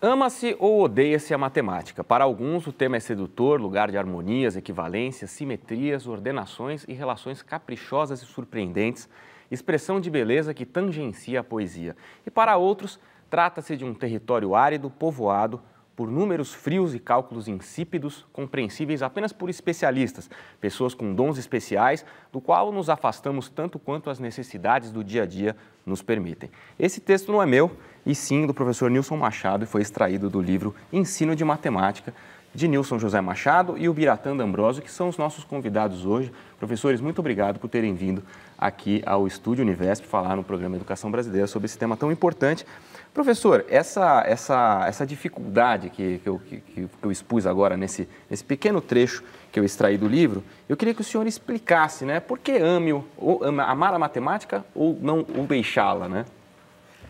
Ama-se ou odeia-se a matemática. Para alguns, o tema é sedutor, lugar de harmonias, equivalências, simetrias, ordenações e relações caprichosas e surpreendentes, expressão de beleza que tangencia a poesia. E para outros, trata-se de um território árido, povoado por números frios e cálculos insípidos, compreensíveis apenas por especialistas, pessoas com dons especiais, do qual nos afastamos tanto quanto as necessidades do dia a dia nos permitem. Esse texto não é meu, e sim do professor Nilson Machado, e foi extraído do livro Ensino de Matemática, de Nilson José Machado e o Biratã D'Ambrosio, que são os nossos convidados hoje. Professores, muito obrigado por terem vindo aqui ao Estúdio Univesp falar no programa Educação Brasileira sobre esse tema tão importante. Professor, essa, essa, essa dificuldade que, que, eu, que, que eu expus agora nesse, nesse pequeno trecho que eu extraí do livro, eu queria que o senhor explicasse, né? Por que ame, ou, amar a matemática ou não ou deixá-la, né?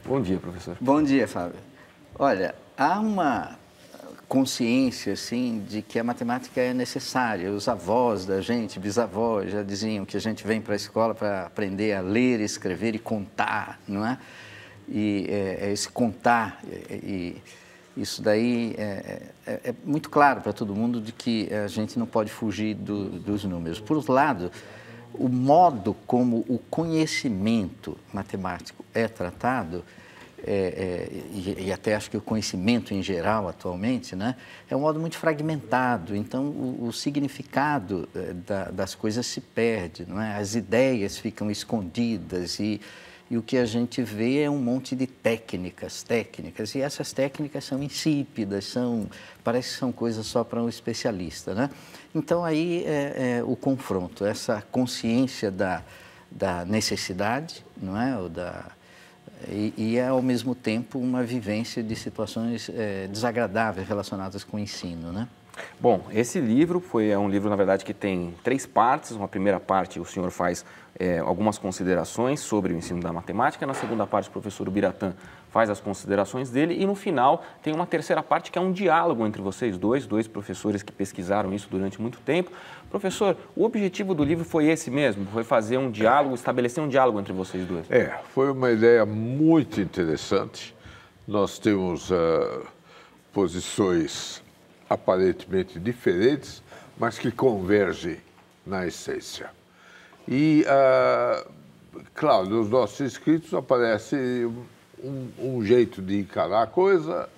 Bom dia, professor. Bom dia, Fábio. Olha, há uma consciência assim de que a matemática é necessária. Os avós da gente, bisavós, já diziam que a gente vem para a escola para aprender a ler, escrever e contar, não é? E é, é esse contar e, é, é, e isso daí é, é, é muito claro para todo mundo de que a gente não pode fugir do, dos números. Por outro lado, o modo como o conhecimento matemático é tratado é, é, e, e, até acho que o conhecimento em geral atualmente, né, é um modo muito fragmentado. Então, o, o significado é, da, das coisas se perde, não é? as ideias ficam escondidas e, e o que a gente vê é um monte de técnicas, técnicas, e essas técnicas são insípidas, são, parece que são coisas só para um especialista. Né? Então, aí é, é o confronto, essa consciência da, da necessidade, não é? Ou da e, é, ao mesmo tempo, uma vivência de situações é, desagradáveis relacionadas com o ensino, né? Bom, esse livro foi, é um livro, na verdade, que tem três partes. Uma primeira parte, o senhor faz é, algumas considerações sobre o ensino da matemática. Na segunda parte, o professor Biratã faz as considerações dele. E no final, tem uma terceira parte que é um diálogo entre vocês dois, dois professores que pesquisaram isso durante muito tempo. Professor, o objetivo do livro foi esse mesmo? Foi fazer um diálogo, estabelecer um diálogo entre vocês dois? É, foi uma ideia muito interessante. Nós temos uh, posições aparentemente diferentes, mas que convergem na essência. E, uh, claro, nos nossos escritos aparece um, um jeito de encarar a coisa,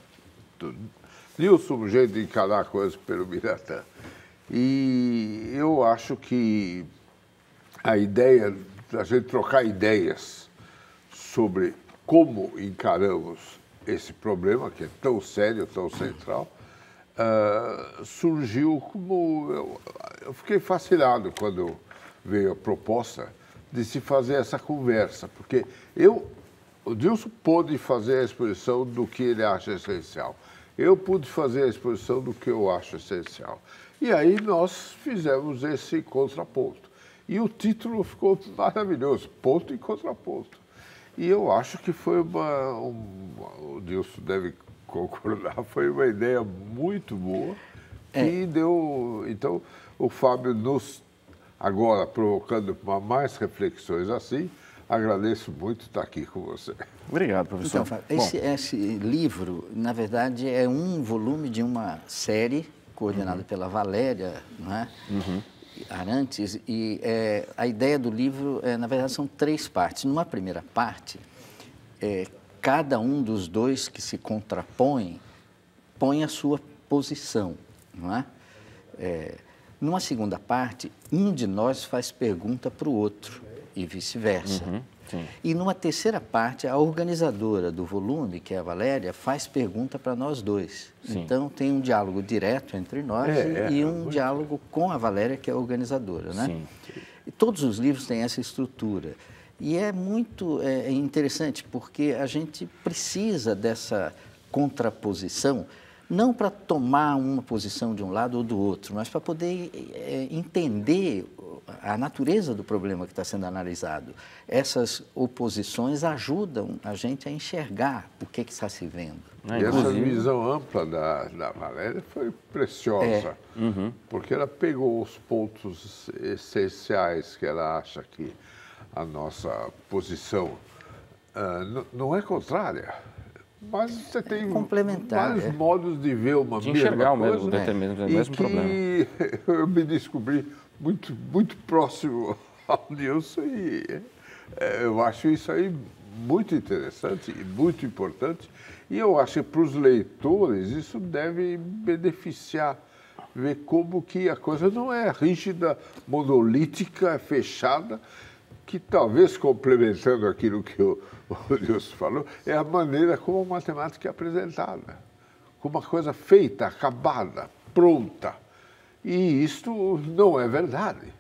e o jeito de encarar a coisa pelo Miratã. E eu acho que a ideia da gente trocar ideias sobre como encaramos esse problema, que é tão sério, tão central, uh, surgiu como. Eu, eu, fiquei fascinado quando veio a proposta de se fazer essa conversa, porque eu. O Dilson pôde fazer a exposição do que ele acha essencial. Eu pude fazer a exposição do que eu acho essencial. E aí nós fizemos esse contraponto. E o título ficou maravilhoso, ponto e contraponto. E eu acho que foi uma, uma o Dilson deve concordar, foi uma ideia muito boa. É. E deu, então, o Fábio nos, agora provocando mais reflexões assim, agradeço muito estar aqui com você. Obrigado, professor. Então, Fábio, esse, esse livro, na verdade, é um volume de uma série coordenado uhum. pela Valéria né? uhum. Arantes. E é, a ideia do livro, é, na verdade, são três partes. Numa primeira parte, é, cada um dos dois que se contrapõem põe a sua posição. Não é? é numa segunda parte, um de nós faz pergunta para o outro e vice-versa. Uhum. E numa terceira parte, a organizadora do volume, que é a Valéria, faz pergunta para nós dois. Sim. Então tem um diálogo direto entre nós é, é e, é, um diálogo bom. com a Valéria, que é a organizadora. Né? Sim. E todos os livros têm essa estrutura. E é muito é, é interessante porque a gente precisa dessa contraposição, não para tomar uma posição de um lado ou do outro, mas para poder é, entender a natureza do problema que está sendo analisado. Essas oposições ajudam a gente a enxergar o que, que está se vendo. É, essa visão ampla da, da Valéria foi preciosa, é. uhum. porque ela pegou os pontos essenciais que ela acha que a nossa posição uh, não é contrária. Mas você é tem vários é. modos de ver uma de mesma enxergar o mesmo, né? mesmo, mesmo e problema. eu me descobri muito, muito próximo ao Nilson e é, eu acho isso aí muito interessante e muito importante. E eu acho que para os leitores isso deve beneficiar, ver como que a coisa não é rígida, monolítica, é fechada, que talvez complementando aquilo que o, o Nilson falou, é a maneira como a matemática é apresentada, como uma coisa feita, acabada, pronta. E isto não é verdade,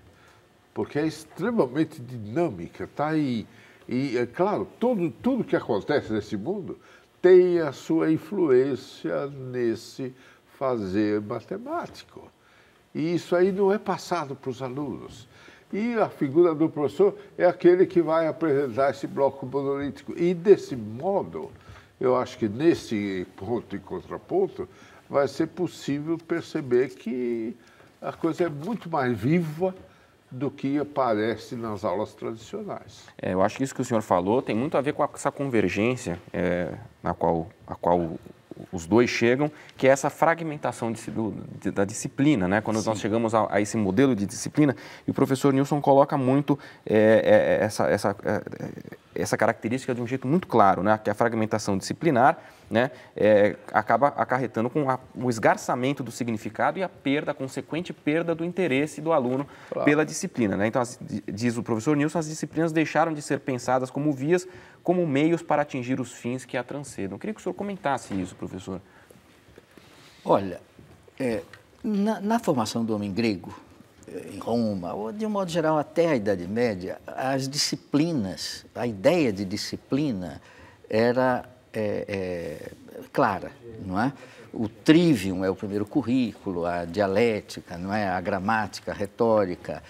porque é extremamente dinâmica, tá? E, e é claro, todo, tudo que acontece nesse mundo tem a sua influência nesse fazer matemático. E isso aí não é passado para os alunos. E a figura do professor é aquele que vai apresentar esse bloco monolítico. E desse modo, eu acho que nesse ponto e contraponto, vai ser possível perceber que a coisa é muito mais viva do que aparece nas aulas tradicionais. É, eu acho que isso que o senhor falou tem muito a ver com essa convergência é, na qual, a qual os dois chegam, que é essa fragmentação de, de, da disciplina, né? Quando Sim. nós chegamos a, a, esse modelo de disciplina, e o professor Nilson coloca muito é, é, é essa, essa é, essa característica de um jeito muito claro, né? que a fragmentação disciplinar né? É, acaba acarretando com a, o esgarçamento do significado e a perda, a consequente perda do interesse do aluno claro. pela disciplina. Né? Então, as, diz o professor Nilson, as disciplinas deixaram de ser pensadas como vias, como meios para atingir os fins que a transcendam. Eu queria que o senhor comentasse isso, professor. Olha, é, na, na formação do homem grego, em Roma, ou de um modo geral até a Idade Média, as disciplinas, a ideia de disciplina era é, é, clara, não é? O trivium é o primeiro currículo, a dialética, não é? A gramática, a retórica,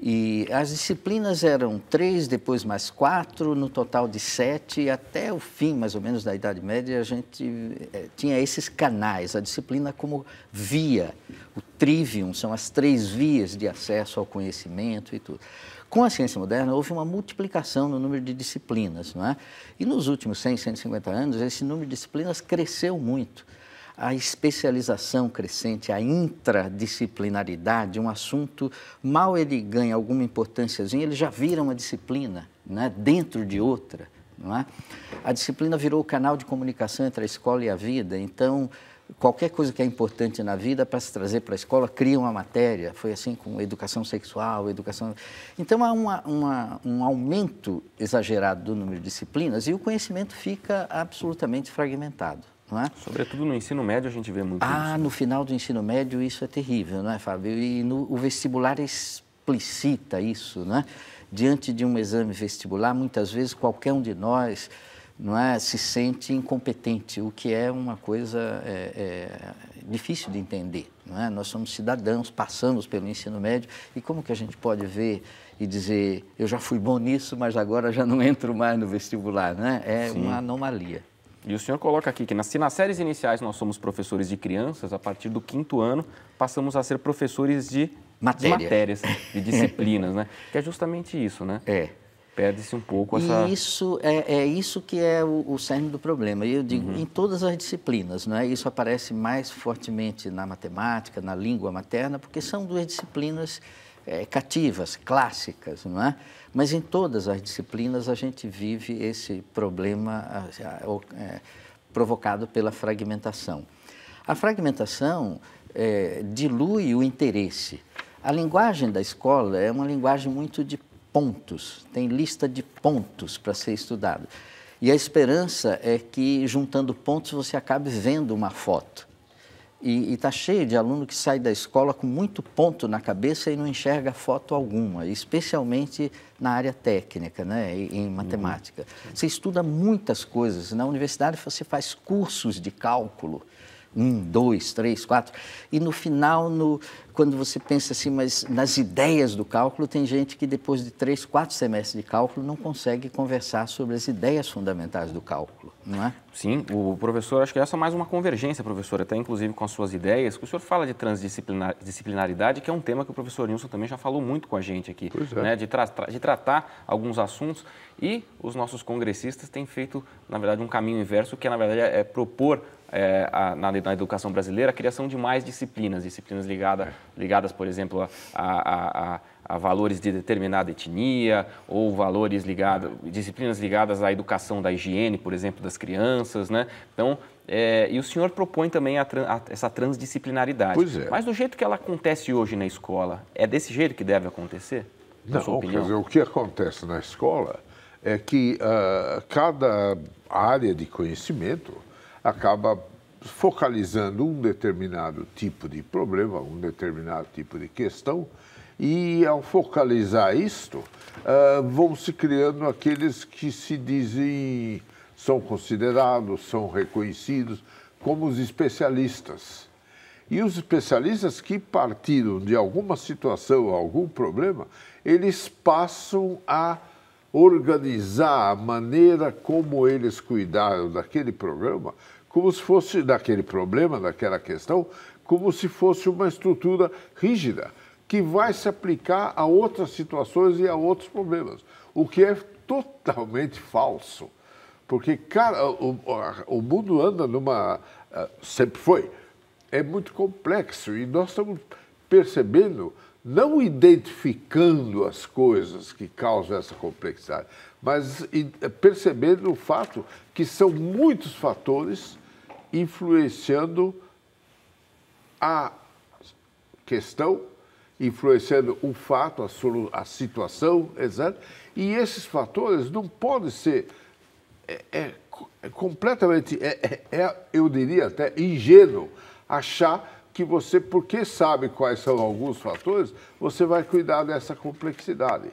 e as disciplinas eram três, depois mais quatro, no total de sete, até o fim, mais ou menos, da Idade Média, a gente eh, tinha esses canais, a disciplina como via, o trivium, são as três vias de acesso ao conhecimento e tudo. Com a ciência moderna, houve uma multiplicação no número de disciplinas, não é? E nos últimos 100, 150 anos, esse número de disciplinas cresceu muito a especialização crescente, a intradisciplinaridade, um assunto, mal ele ganha alguma importânciazinha, ele já vira uma disciplina né, dentro de outra. Não é? A disciplina virou o canal de comunicação entre a escola e a vida, então qualquer coisa que é importante na vida para se trazer para a escola, cria uma matéria. Foi assim com educação sexual, educação. Então há uma, uma, um aumento exagerado do número de disciplinas e o conhecimento fica absolutamente fragmentado não é? Sobretudo no ensino médio a gente vê muito ah, isso. no final do ensino médio isso é terrível, não é, Fábio? E no, o vestibular explicita isso, não é? Diante de um exame vestibular, muitas vezes qualquer um de nós não é, se sente incompetente, o que é uma coisa é, é, difícil de entender. Não é? Nós somos cidadãos, passamos pelo ensino médio, e como que a gente pode ver e dizer, eu já fui bom nisso, mas agora já não entro mais no vestibular? Né? É é uma anomalia. E o senhor coloca aqui que nas, se nas séries iniciais nós somos professores de crianças, a partir do quinto ano passamos a ser professores de, né? de matérias, de disciplinas, né? Que é justamente isso, né? É. Perde-se um pouco essa... E isso é, é isso que é o, o cerne do problema. E eu digo, uhum. em todas as disciplinas, não é? Isso aparece mais fortemente na matemática, na língua materna, porque são duas disciplinas é, cativas, clássicas, não é? Mas em todas as disciplinas a gente vive esse problema ah, é, provocado pela fragmentação. A fragmentação é, dilui o interesse. A linguagem da escola é uma linguagem muito de pontos, tem lista de pontos para ser estudado. E a esperança é que, juntando pontos, você acabe vendo uma foto. E está cheio de aluno que sai da escola com muito ponto na cabeça e não enxerga foto alguma, especialmente na área técnica, né, em uhum. matemática. Uhum. Você estuda muitas coisas. Na universidade você faz cursos de cálculo, um, dois, três, quatro. E no final, no, quando você pensa assim, mas nas ideias do cálculo, tem gente que depois de três, quatro semestres de cálculo não consegue conversar sobre as ideias fundamentais do cálculo, não é? Sim, o professor, acho que essa é mais uma convergência, professor, até inclusive com as suas ideias, que o senhor fala de transdisciplinaridade, que é um tema que o professor Nilson também já falou muito com a gente aqui, é. né? de, tra de tratar alguns assuntos e os nossos congressistas têm feito, na verdade, um caminho inverso, que é, na verdade é, é propor é, a, na, na, educação brasileira a criação de mais disciplinas, disciplinas ligadas é ligadas, por exemplo, a, a, a, a valores de determinada etnia ou valores ligados, disciplinas ligadas à educação da higiene, por exemplo, das crianças, né? Então, é, e o senhor propõe também a, a, essa transdisciplinaridade. Pois é. Mas do jeito que ela acontece hoje na escola, é desse jeito que deve acontecer? Não, sua opinião? quer dizer, o que acontece na escola é que uh, cada área de conhecimento acaba focalizando um determinado tipo de problema, um determinado tipo de questão, e ao focalizar isto, uh, vão se criando aqueles que se dizem, são considerados, são reconhecidos como os especialistas. E os especialistas que partiram de alguma situação, algum problema, eles passam a organizar a maneira como eles cuidaram daquele problema como se fosse, daquele problema, daquela questão, como se fosse uma estrutura rígida que vai se aplicar a outras situações e a outros problemas, o que é totalmente falso. Porque, cara, o, o mundo anda numa. Eh, sempre foi. É muito complexo e nós estamos percebendo, não identificando as coisas que causam essa complexidade, mas eh, percebendo o fato que são muitos fatores influenciando a questão, influenciando o fato, a, solu a situação, exato. E esses fatores não podem ser é, é, é completamente, é, é, é, eu diria até ingênuo, achar que você, porque sabe quais são alguns fatores, você vai cuidar dessa complexidade.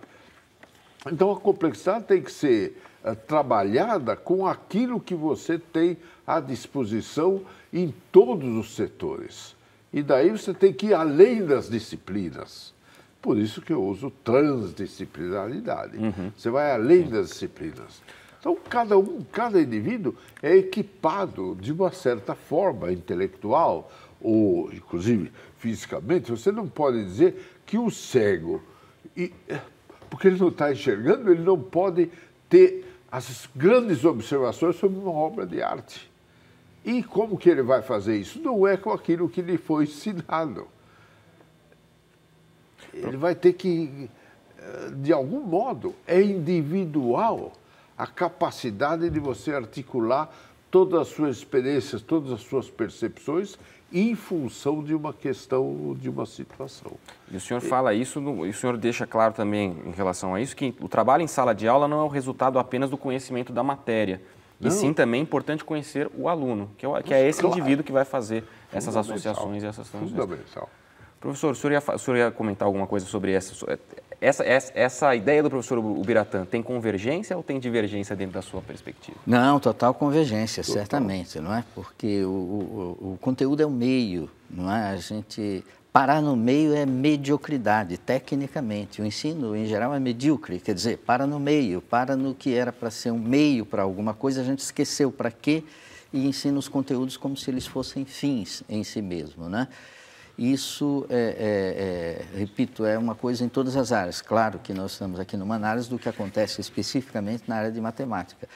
Então a complexidade tem que ser eh, trabalhada com aquilo que você tem à disposição em todos os setores. E daí você tem que ir além das disciplinas. Por isso que eu uso transdisciplinaridade. Uhum. Você vai além das disciplinas. Então, cada um, cada indivíduo é equipado de uma certa forma intelectual, ou inclusive fisicamente. Você não pode dizer que o cego eh, porque ele não está enxergando, ele não pode ter as grandes observações sobre uma obra de arte. E como que ele vai fazer isso? Não é com aquilo que lhe foi ensinado. Ele vai ter que, eh, de algum modo, é individual a capacidade de você articular todas as suas experiências, todas as suas percepções em função de uma questão, de uma situação. E o senhor fala isso, e o senhor deixa claro também em relação a isso, que o trabalho em sala de aula não é o resultado apenas do conhecimento da matéria, não. e sim também é importante conhecer o aluno, que é, que é esse claro. indivíduo que vai fazer essas associações e essas transições. Fundamental. Professor, o senhor, ia, o senhor ia comentar alguma coisa sobre essa, é, essa, essa, essa, ideia do professor Ubiratã tem convergência ou tem divergência dentro da sua perspectiva? Não, total convergência, total. certamente, não é? Porque o, o, o, conteúdo é o meio, não é? A gente parar no meio é mediocridade, tecnicamente. O ensino, em geral, é medíocre, quer dizer, para no meio, para no que era para ser um meio para alguma coisa, a gente esqueceu para quê e ensina os conteúdos como se eles fossem fins em si mesmo, é? Isso, é, é, é, repito, é uma coisa em todas as áreas. Claro que nós estamos aqui numa análise do que acontece especificamente na área de matemática.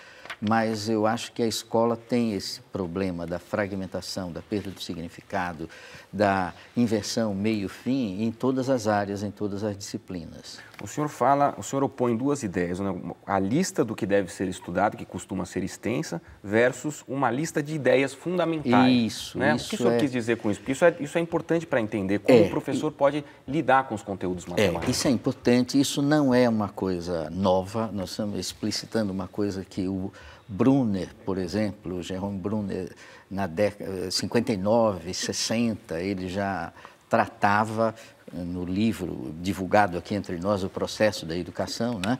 Mas eu acho que a escola tem esse problema da fragmentação, da perda do significado, da inversão meio-fim em todas as áreas, em todas as disciplinas. O senhor fala, o senhor opõe duas ideias, né? a lista do que deve ser estudado, que costuma ser extensa, versus uma lista de ideias fundamentais. Isso, né? isso. O que o senhor é... quis dizer com isso? Porque isso é, isso é importante para entender como é, o professor e... pode lidar com os conteúdos é, matemáticos. É, isso é importante, isso não é uma coisa nova, nós estamos explicitando uma coisa que o Brunner, por exemplo, Jerome Brunner, na década 59, eh, 60, ele já tratava eh, no livro divulgado aqui entre nós, O Processo da Educação, né?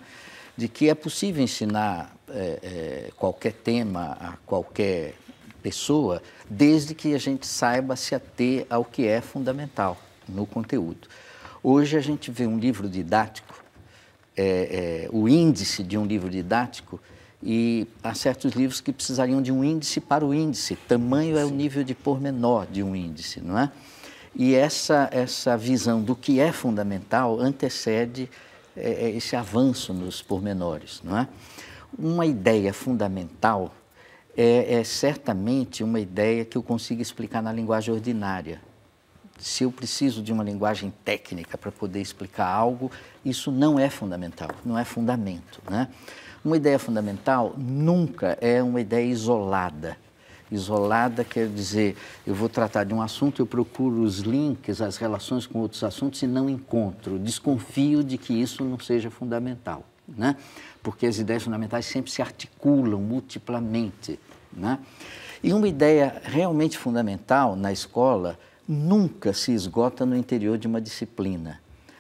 de que é possível ensinar é, é, qualquer tema a qualquer pessoa, desde que a gente saiba se ater ao que é fundamental no conteúdo. Hoje a gente vê um livro didático, é, o índice de um livro didático e há certos livros que precisariam de um índice para o índice. Tamanho é o nível de pormenor de um índice, não é? E essa, essa visão do que é fundamental antecede é, é esse avanço nos pormenores, não é? Uma ideia fundamental é, é, certamente uma ideia que eu consigo explicar na linguagem ordinária. Se eu preciso de uma linguagem técnica para poder explicar algo, isso não é fundamental, não é fundamento, é uma ideia fundamental nunca é uma ideia isolada. Isolada quer dizer, eu vou tratar de um assunto, eu procuro os links, as relações com outros assuntos e não encontro. Desconfio de que isso não seja fundamental, né? Porque as ideias fundamentais sempre se articulam multiplamente, né? E uma ideia realmente fundamental na escola nunca se esgota no interior de uma disciplina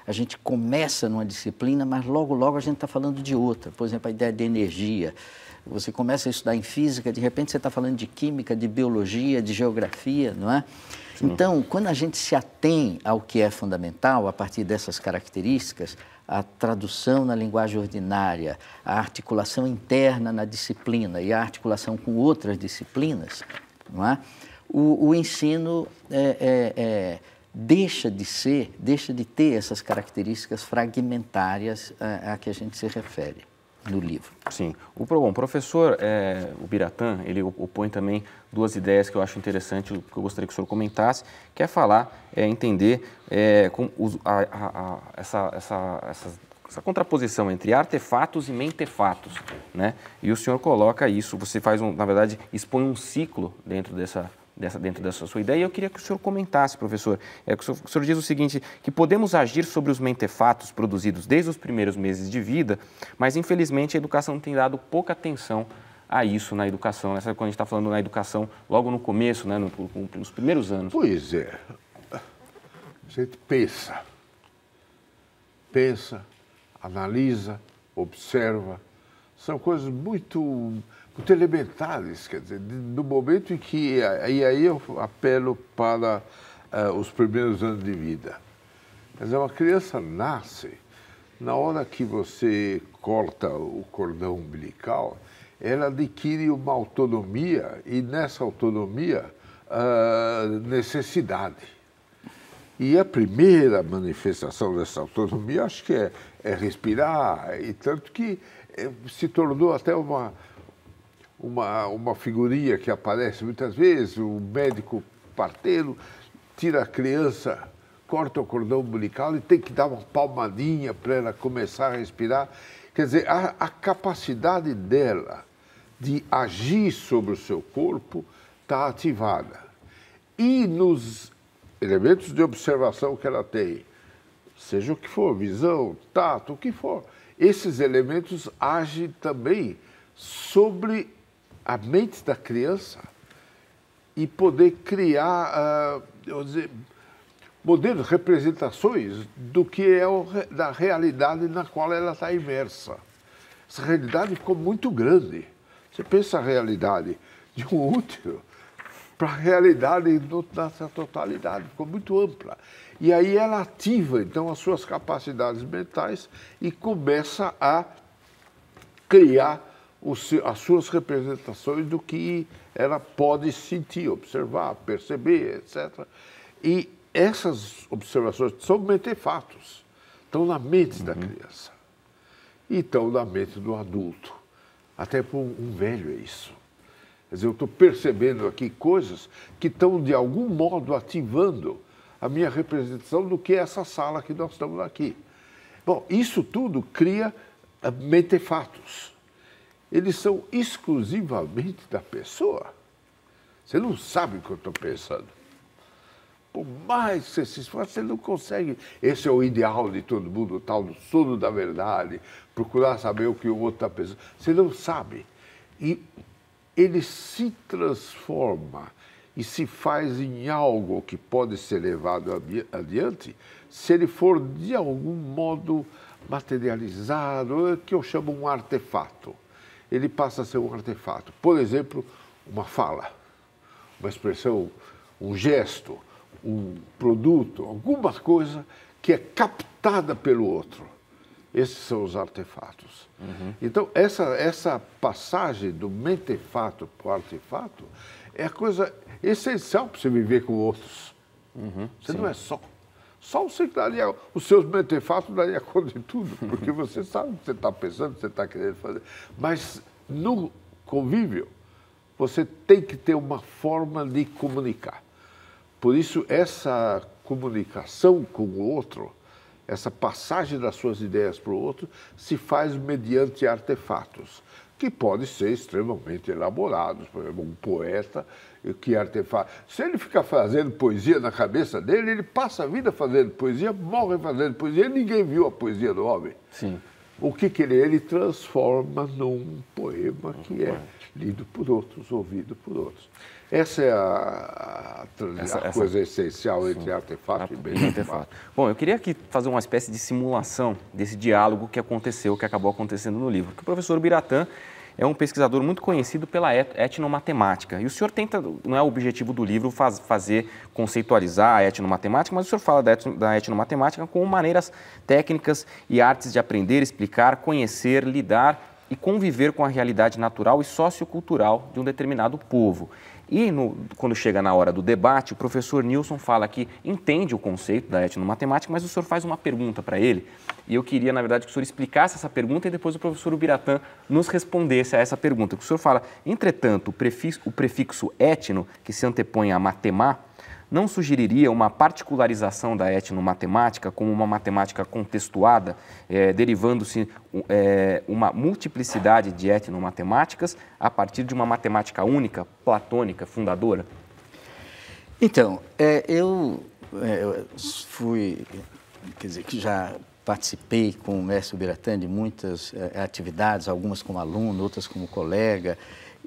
a gente começa numa disciplina, mas logo, logo a gente está falando de outra. Por exemplo, a ideia de energia. Você começa a estudar em física, de repente você está falando de química, de biologia, de geografia, não é? Sim. Então, quando a gente se atém ao que é fundamental, a partir dessas características, a tradução na linguagem ordinária, a articulação interna na disciplina e a articulação com outras disciplinas, não é? o, o ensino é, é, é deixa de ser, deixa de ter essas características fragmentárias a, eh, a que a gente se refere no livro. Sim. O, bom, professor é, o Biratã, ele opõe também duas ideias que eu acho interessante, que eu gostaria que o senhor comentasse, que é falar, é, entender é, com os, a, a, a, essa, essa, essa, essa, contraposição entre artefatos e mentefatos, né? E o senhor coloca isso, você faz, um, na verdade, expõe um ciclo dentro dessa dessa, dentro da sua ideia. E eu queria que o senhor comentasse, professor. É, que o, senhor, o senhor diz o seguinte: que podemos agir sobre os mentefatos produzidos desde os primeiros meses de vida, mas infelizmente a educação tem dado pouca atenção a isso na educação, né? quando a gente está falando na educação logo no começo, né? No, nos primeiros anos. Pois é. A gente pensa, pensa, analisa, observa. São coisas muito muito elementares, quer dizer, no momento em que. E aí eu apelo para uh, os primeiros anos de vida. Quer dizer, uma criança nasce, na hora que você corta o cordão umbilical, ela adquire uma autonomia e nessa autonomia, uh, necessidade. E a primeira manifestação dessa autonomia, acho que é, é respirar, e tanto que eh, se tornou até uma, uma, uma figurinha que aparece muitas vezes, o médico parteiro tira a criança, corta o cordão umbilical e tem que dar uma palmadinha para ela começar a respirar. Quer dizer, a, a capacidade dela de agir sobre o seu corpo está ativada. E nos elementos de observação que ela tem, seja o que for, visão, tato, o que for, esses elementos agem também sobre a mente da criança e poder criar, uh, dizer, modelos, representações do que é o, da realidade na qual ela está imersa. Essa realidade ficou muito grande. Você pensa a realidade de um útero para a realidade nessa totalidade, ficou muito ampla. E aí ela ativa, então, as suas capacidades mentais e começa a criar as suas representações do que ela pode sentir, observar, perceber, etc. E essas observações são fatos, estão na mente uhum. da criança e estão na mente do adulto. Até para um, velho é isso. Quer dizer, eu estou percebendo aqui coisas que estão, de algum modo, ativando a minha representação do que é essa sala que nós estamos aqui. Bom, isso tudo cria eh, metefatos eles são exclusivamente da pessoa. Você não sabe o que eu estou pensando. Por mais que você se esforce, você não consegue. Esse é o ideal de todo mundo, o tal do sono da verdade, procurar saber o que o outro está pensando. Você não sabe. E ele se transforma e se faz em algo que pode ser levado adiante se ele for de algum modo materializado, é que eu chamo um artefato ele passa a ser um artefato. Por exemplo, uma fala, uma expressão, um gesto, um produto, alguma coisa que é captada pelo outro. Esses são os artefatos. Uhum. Então, essa, essa passagem do mentefato para o artefato é a coisa essencial para você viver com outros. Uhum, você sim. não é só só o ciclo daria, os seus metefatos daria conta de tudo, porque você sabe o que você está pensando, o que você está querendo fazer. Mas no convívio, você tem que ter uma forma de comunicar. Por isso, essa comunicação com o outro, essa passagem das suas ideias para o outro, se faz mediante artefatos que podem ser extremamente elaborados. Por exemplo, um poeta que artefato. Se ele ficar fazendo poesia na cabeça dele, ele passa a vida fazendo poesia, morre fazendo poesia, ninguém viu a poesia do homem. Sim. O que, que ele, ele transforma num poema que é lido por outros, ouvido por outros. Essa é a, a, a essa, coisa essencial sim. entre artefato a, e bem artefato. Bom, eu queria aqui fazer uma espécie de simulação desse diálogo que aconteceu, que acabou acontecendo no livro. Que o professor Biratã é um pesquisador muito conhecido pela etnomatemática. E o senhor tenta, não é o objetivo do livro faz, fazer conceitualizar a etnomatemática, mas o senhor fala da, etno, da etnomatemática como maneiras técnicas e artes de aprender, explicar, conhecer, lidar e conviver com a realidade natural e sociocultural de um determinado povo. E no, quando chega na hora do debate, o professor Nilson fala que entende o conceito da etnomatemática, mas o senhor faz uma pergunta para ele. E eu queria, na verdade, que o senhor explicasse essa pergunta e depois o professor Ubiratã nos respondesse a essa pergunta. O senhor fala, entretanto, o prefixo, o prefixo etno, que se antepõe a matemá, não sugeriria uma particularização da etnomatemática como uma matemática contextuada, é, derivando-se é, uma multiplicidade de etnomatemáticas a partir de uma matemática única, platônica, fundadora? Então, é, eu, é, eu fui, quer dizer, que já participei com o mestre Biratan de muitas eh, atividades, algumas como aluno, outras como colega,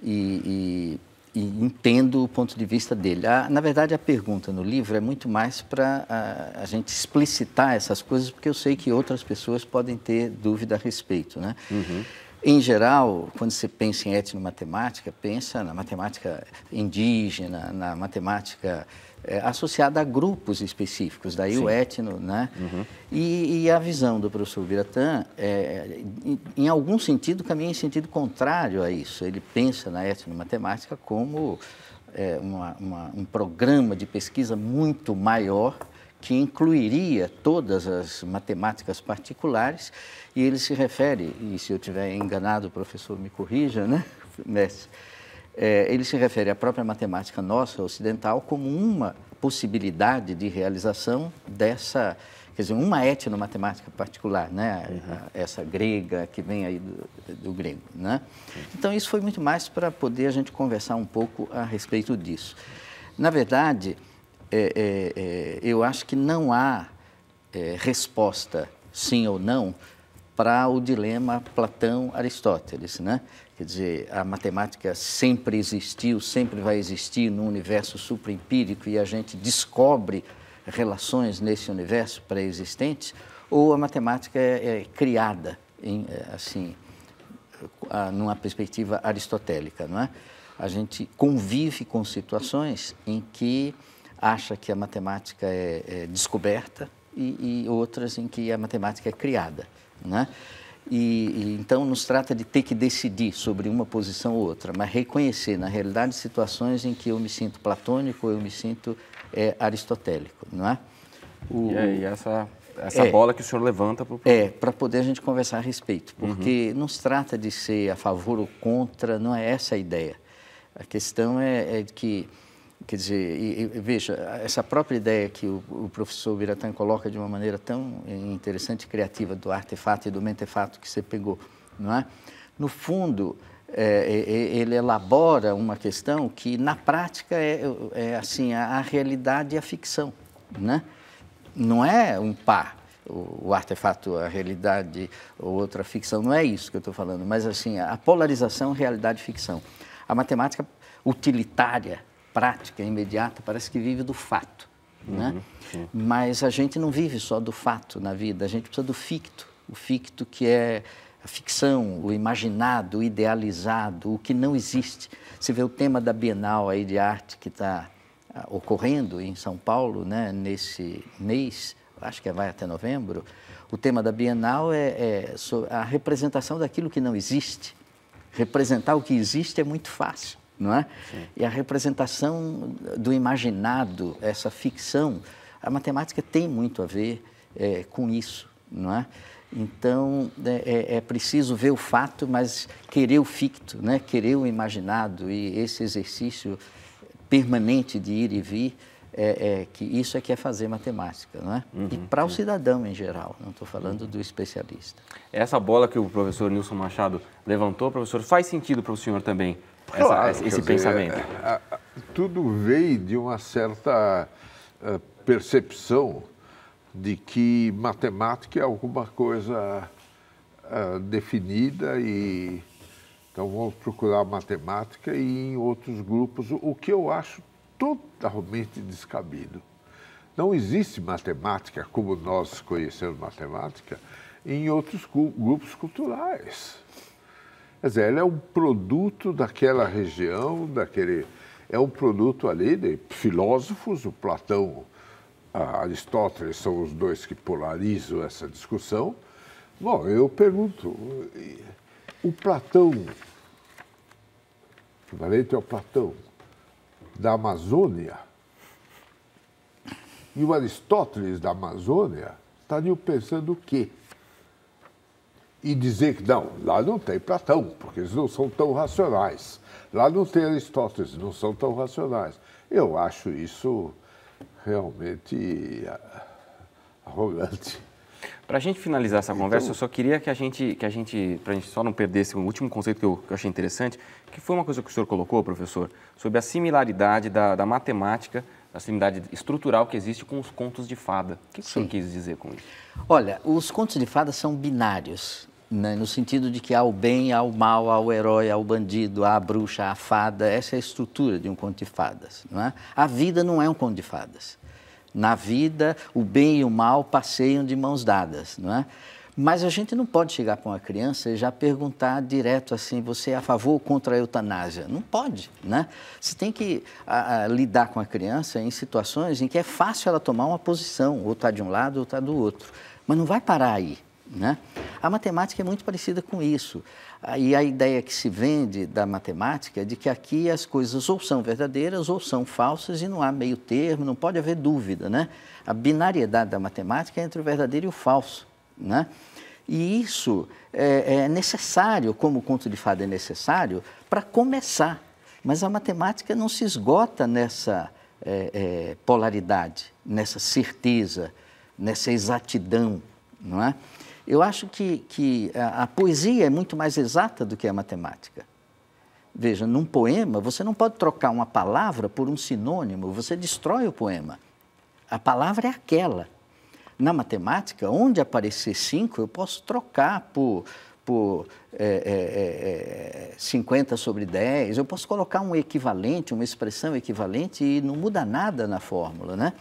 e, e e entendo o ponto de vista dele. A, na verdade, a pergunta no livro é muito mais para a, a, gente explicitar essas coisas, porque eu sei que outras pessoas podem ter dúvida a respeito. Né? Uhum. Em geral, quando você pensa em etnomatemática, pensa na matemática indígena, na matemática é, associada a grupos específicos, daí Sim. o etno, né? Uhum. E, e, a visão do professor Biratã, é, em, em, algum sentido, caminha em sentido contrário a isso. Ele pensa na etnomatemática como é, uma, uma, um programa de pesquisa muito maior que incluiria todas as matemáticas particulares e ele se refere, e se eu tiver enganado, o professor me corrija, né, mestre? é, ele se refere à própria matemática nossa, ocidental, como uma possibilidade de realização dessa, quer dizer, uma etnomatemática particular, né? Uhum. Essa grega que vem aí do, do grego, né? Então, isso foi muito mais para poder a gente conversar um pouco a respeito disso. Na verdade, é, é, é eu acho que não há é, resposta, sim ou não, para o dilema Platão-Aristóteles, né? Quer dizer, a matemática sempre existiu, sempre vai existir num universo superempírico e a gente descobre relações nesse universo pré-existente, ou a matemática é, é criada, em, é, assim, numa perspectiva aristotélica, não é? A gente convive com situações em que acha que a matemática é, é descoberta e, e, outras em que a matemática é criada, é? E, e, então nos trata de ter que decidir sobre uma posição ou outra, mas reconhecer, na realidade, situações em que eu me sinto platônico, eu me sinto é, aristotélico, não é? O, e, aí, essa essa é, bola que o senhor levanta para é para poder a gente conversar a respeito, uhum. porque uhum. não se trata de ser a favor ou contra, não é essa a ideia. A questão é, é que Quer dizer, e, e, veja, essa própria ideia que o, o professor Biratan coloca de uma maneira tão interessante e criativa do artefato e do mentefato que você pegou, não é? No fundo, é, é, é, ele elabora uma questão que, na prática, é, é assim, a, a, realidade e a ficção, né? Não é um par, o, o artefato, a realidade ou outra ficção, não é isso que eu estou falando, mas, assim, a polarização realidade-ficção. A matemática utilitária, prática, imediata, parece que vive do fato. Uhum, né? Mas a gente não vive só do fato na vida, a gente precisa do ficto. O ficto que é a ficção, o imaginado, o idealizado, o que não existe. Você vê o tema da Bienal aí de arte que está ah, ocorrendo em São Paulo, né, nesse mês, acho que é, vai até novembro, o tema da Bienal é, é a representação daquilo que não existe. Representar o que existe é muito fácil não é? Sim. E a representação do imaginado, essa ficção, a matemática tem muito a ver é, com isso, não é? Então, é, é, é, preciso ver o fato, mas querer o ficto, né? querer o imaginado e esse exercício permanente de ir e vir, é, é que isso é que é fazer matemática, não é? Uhum, e para o cidadão em geral, não estou falando uhum. do especialista. Essa bola que o professor Nilson Machado levantou, professor, faz sentido para o senhor também, claro, essa, esse pensamento? Dizer, é, a, a, tudo veio de uma certa eh, percepção de que matemática é alguma coisa eh, definida e então vamos procurar matemática e em outros grupos, o que eu acho totalmente descabido. Não existe matemática como nós conhecemos matemática em outros grupos culturais. Quer dizer, ela é um produto daquela região, daquele. É um produto ali de filósofos, o Platão, Aristóteles são os dois que polarizam essa discussão. Bom, eu pergunto, o Platão, é o Platão, da Amazônia, e o Aristóteles da Amazônia estariam pensando o quê? e dizer que não, lá não tem Platão, porque eles não são tão racionais. Lá não tem Aristóteles, não são tão racionais. Eu acho isso realmente ah, arrogante. Para a gente finalizar essa então, conversa, eu só queria que a gente, que a gente, para a gente só não perder esse último conceito que eu, que eu, achei interessante, que foi uma coisa que o senhor colocou, professor, sobre a similaridade da, da matemática, a similaridade estrutural que existe com os contos de fada. O que, que o senhor quis dizer com isso? Olha, os contos de fada são binários né, no sentido de que há o bem, há o mal, há o herói, há o bandido, há a bruxa, há a fada. Essa é a estrutura de um conto de fadas. Não é? A vida não é um conto de fadas. Na vida, o bem e o mal passeiam de mãos dadas, não é? Mas a gente não pode chegar com uma criança e já perguntar direto assim, você é a favor ou contra a eutanásia? Não pode, né? Você tem que a, a, lidar com a criança em situações em que é fácil ela tomar uma posição, ou está de um lado ou está do outro. Mas não vai parar aí, né? A matemática é muito parecida com isso. Ah, e a ideia que se vende da matemática é de que aqui as coisas ou são verdadeiras ou são falsas e não há meio termo, não pode haver dúvida. Né? A binariedade da matemática é entre o verdadeiro e o falso. Né? E isso é, é necessário, como o conto de fada é necessário, para começar. Mas a matemática não se esgota nessa é, é, polaridade, nessa certeza, nessa exatidão. Não é? Eu acho que, que a, a poesia é muito mais exata do que a matemática. Veja, num poema, você não pode trocar uma palavra por um sinônimo, você destrói o poema. A palavra é aquela. Na matemática, onde aparecer cinco, eu posso trocar por, por é, é, é, 50 é, sobre 10, eu posso colocar um equivalente, uma expressão equivalente e não muda nada na fórmula. Né?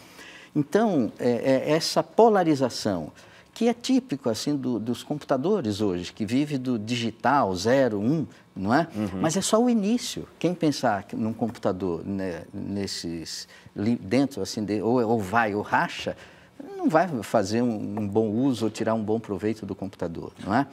Então, é, é essa polarização que é típico assim do, dos computadores hoje, que vive do digital 0, 1, um, não é? Uhum. Mas é só o início. Quem pensar num computador né, nesses dentro assim de, ou, ou, vai ou racha, não vai fazer um, um bom uso ou tirar um bom proveito do computador, não é?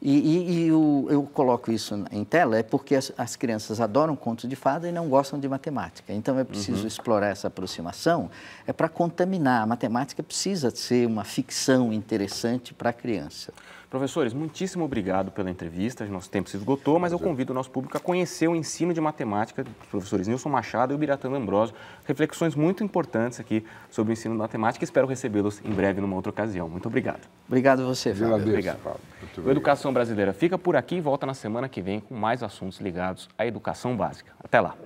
E, e, e o, eu coloco isso em tela é porque as, as, crianças adoram contos de fada e não gostam de matemática. Então é preciso uhum. explorar essa aproximação, é para contaminar. A matemática precisa ser uma ficção interessante para a criança. Professores, muitíssimo obrigado pela entrevista. Nosso tempo se esgotou, mas eu convido o nosso público a conhecer o ensino de matemática dos professores Nilson Machado e o Biratano Ambrosio. Reflexões muito importantes aqui sobre o ensino de matemática. Espero recebê-los em breve, numa outra ocasião. Muito obrigado. Obrigado a você, Fábio. Agradeço, obrigado. Fábio. O Educação Brasileira fica por aqui e volta na semana que vem com mais assuntos ligados à educação básica. Até lá.